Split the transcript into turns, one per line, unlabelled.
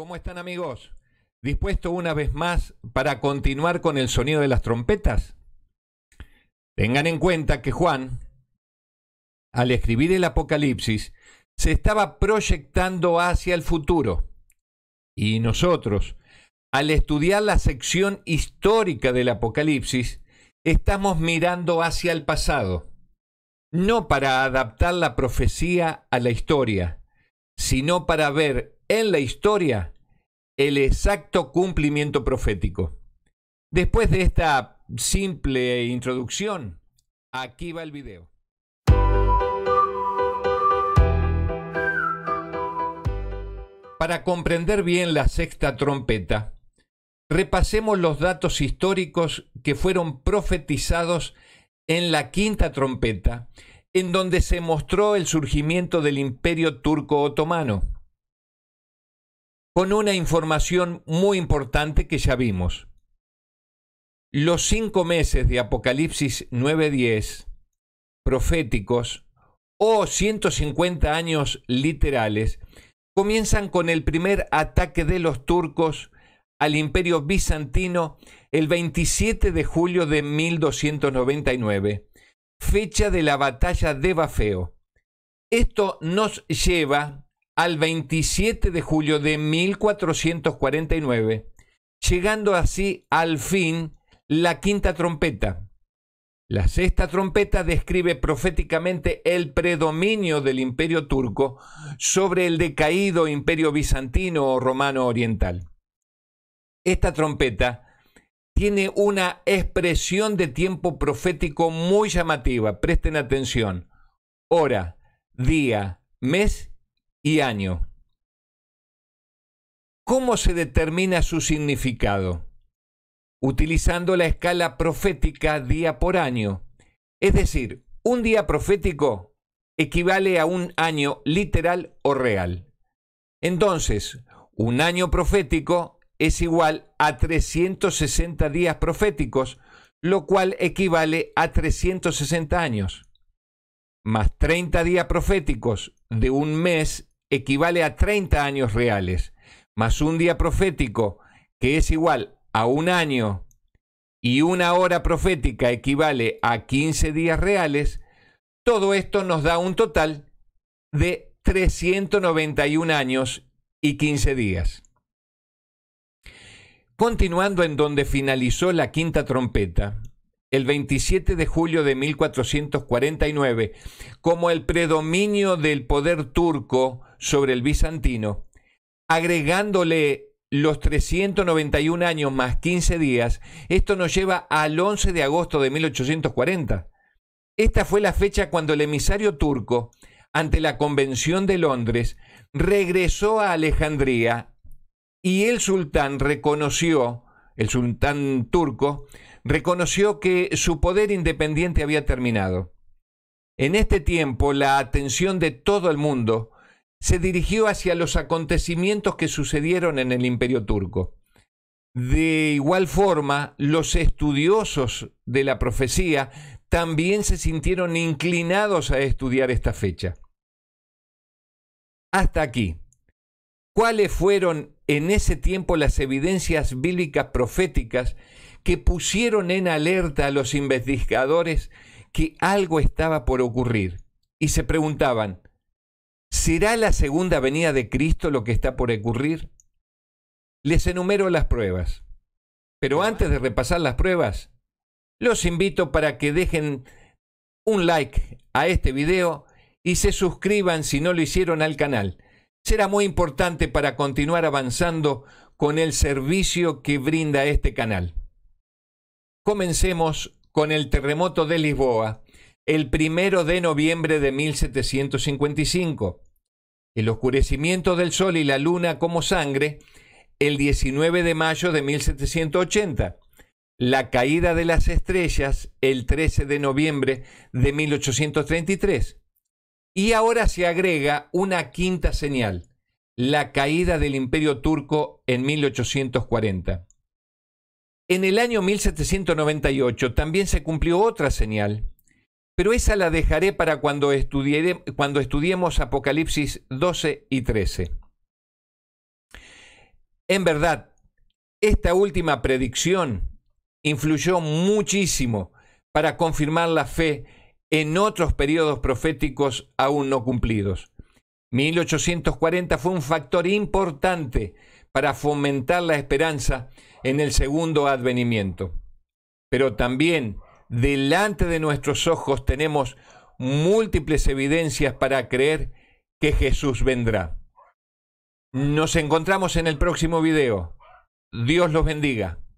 ¿Cómo están amigos? ¿Dispuesto una vez más para continuar con el sonido de las trompetas? Tengan en cuenta que Juan, al escribir el Apocalipsis, se estaba proyectando hacia el futuro. Y nosotros, al estudiar la sección histórica del Apocalipsis, estamos mirando hacia el pasado, no para adaptar la profecía a la historia, sino para ver en la historia el exacto cumplimiento profético. Después de esta simple introducción, aquí va el video. Para comprender bien la sexta trompeta, repasemos los datos históricos que fueron profetizados en la quinta trompeta, en donde se mostró el surgimiento del imperio turco otomano con una información muy importante que ya vimos. Los cinco meses de Apocalipsis 9.10, proféticos, o 150 años literales, comienzan con el primer ataque de los turcos al imperio bizantino el 27 de julio de 1299, fecha de la batalla de Bafeo. Esto nos lleva al 27 de julio de 1449, llegando así al fin la quinta trompeta. La sexta trompeta describe proféticamente el predominio del imperio turco sobre el decaído imperio bizantino o romano oriental. Esta trompeta tiene una expresión de tiempo profético muy llamativa, presten atención, hora, día, mes y año. ¿Cómo se determina su significado? Utilizando la escala profética día por año. Es decir, un día profético equivale a un año literal o real. Entonces, un año profético es igual a 360 días proféticos, lo cual equivale a 360 años, más 30 días proféticos de un mes equivale a 30 años reales, más un día profético, que es igual a un año, y una hora profética equivale a 15 días reales, todo esto nos da un total de 391 años y 15 días. Continuando en donde finalizó la quinta trompeta, el 27 de julio de 1449, como el predominio del poder turco sobre el bizantino, agregándole los 391 años más 15 días, esto nos lleva al 11 de agosto de 1840. Esta fue la fecha cuando el emisario turco, ante la Convención de Londres, regresó a Alejandría y el sultán reconoció, el sultán turco, reconoció que su poder independiente había terminado. En este tiempo la atención de todo el mundo se dirigió hacia los acontecimientos que sucedieron en el imperio turco. De igual forma, los estudiosos de la profecía también se sintieron inclinados a estudiar esta fecha. Hasta aquí. ¿Cuáles fueron en ese tiempo las evidencias bíblicas proféticas que pusieron en alerta a los investigadores que algo estaba por ocurrir? Y se preguntaban, ¿Será la segunda venida de Cristo lo que está por ocurrir? Les enumero las pruebas. Pero antes de repasar las pruebas, los invito para que dejen un like a este video y se suscriban si no lo hicieron al canal. Será muy importante para continuar avanzando con el servicio que brinda este canal. Comencemos con el terremoto de Lisboa el primero de noviembre de 1755, el oscurecimiento del sol y la luna como sangre, el 19 de mayo de 1780, la caída de las estrellas, el 13 de noviembre de 1833. Y ahora se agrega una quinta señal, la caída del imperio turco en 1840. En el año 1798 también se cumplió otra señal, pero esa la dejaré para cuando, cuando estudiemos Apocalipsis 12 y 13. En verdad, esta última predicción influyó muchísimo para confirmar la fe en otros periodos proféticos aún no cumplidos. 1840 fue un factor importante para fomentar la esperanza en el segundo advenimiento, pero también delante de nuestros ojos tenemos múltiples evidencias para creer que Jesús vendrá. Nos encontramos en el próximo video. Dios los bendiga.